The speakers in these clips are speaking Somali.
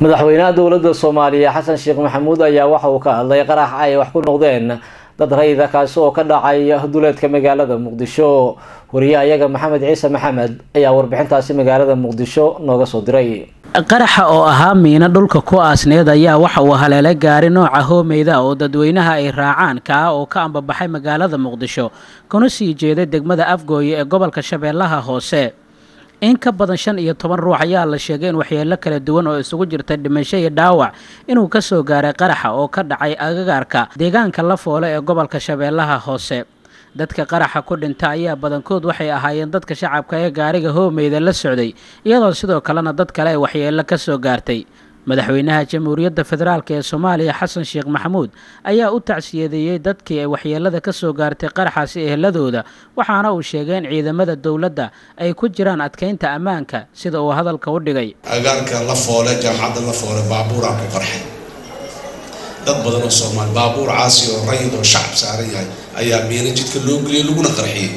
madaxweynaha dowladda soomaaliya xasan sheekh maxamuud ayaa waxa uu ka hadlay qarax ay wax ku noqdeen dad rayida kaasi oo ka dhacay duleedka magaalada muqdisho wariye ayaga maxamed ciise maxamed ayaa warbixintaasi magaalada muqdisho nooga soo diray qaraxa oo ahaa miino dhulka ku aasneed ayaa waxa uu haleelay gaari nooca hoomeyda oo dadweynaha ay raacaan kaa oo ka ambabaxay magaalada muqdisho kuna sii jeeday degmada afgooye ee gobolka shabeellaha hoose in ka badan shan iyo toban ruux ayaa la sheegay in waxyeelo kala duwan oo isugu jirta dhimasho iyo dhaawac inuu ka soo gaaray qaraxa oo ka dhacay agagaarka deegaanka la ee gobolka shabeellaha hoose dadka qaraxa ku dhinta ayaa badankood waxay ahaayeen dadka shacabka ee gaariga hoomeyda la socday iyadoo sidoo kalena dad kale ay waxyeello ka soo gaartay madaxweynaha jamhuuriyadda federaalk ee soomaaliya xasan sheekh maxamuud ayaa u tacsiyadeeyey dadkii ay waxyeelada ka soo gaartay qaraxaasi eheladooda waxaana uu sheegay in ciidamada dowladda ay ku jiraan adkaynta ammaanka sida uu hadalka u dhigay agaarka la foole jaamacadda la foole baabuuraan ku qarxay dad badan oo soomaali baabuur caasi oo rayid oo shacab saaran yahay ayaa miina jidka loo geliyay laguna qarxiyey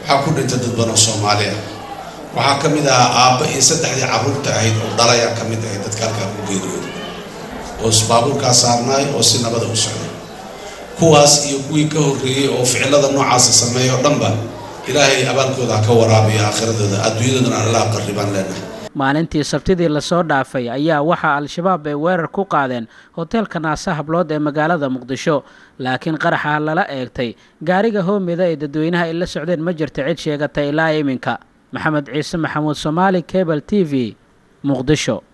waxaa ku dhintay dad badan oo soomaali ah waxaa ka mid ahaa aabba aabahii saddexdii caruurta ahayd oo dhalayaa ka mid ahay dadka halkaa ku geeriyooday oo baabuurkaa saarnaay oo si nabada u socday kuwaas iyo kuwii ka horreeyey oo ficilada noocaasa sameeya oo dhanba ilaahay abaalkooda ka waraabiya aakhiradooda adduunyadoodana allaha qarribaan leenahay maalintii sabtidii lasoo dhaafay ayaa waxaa al-shabaab ay weerar ku qaadeen hoteelka naase hablood ee magaalada muqdisho laakiin qaraxa lala eegtay gaariga hoomida ee dadweynaha ay la socdeen ma jirta cid sheegata ilaa iminka maxamed ciise maxamuud soomaali cable t v muqdisho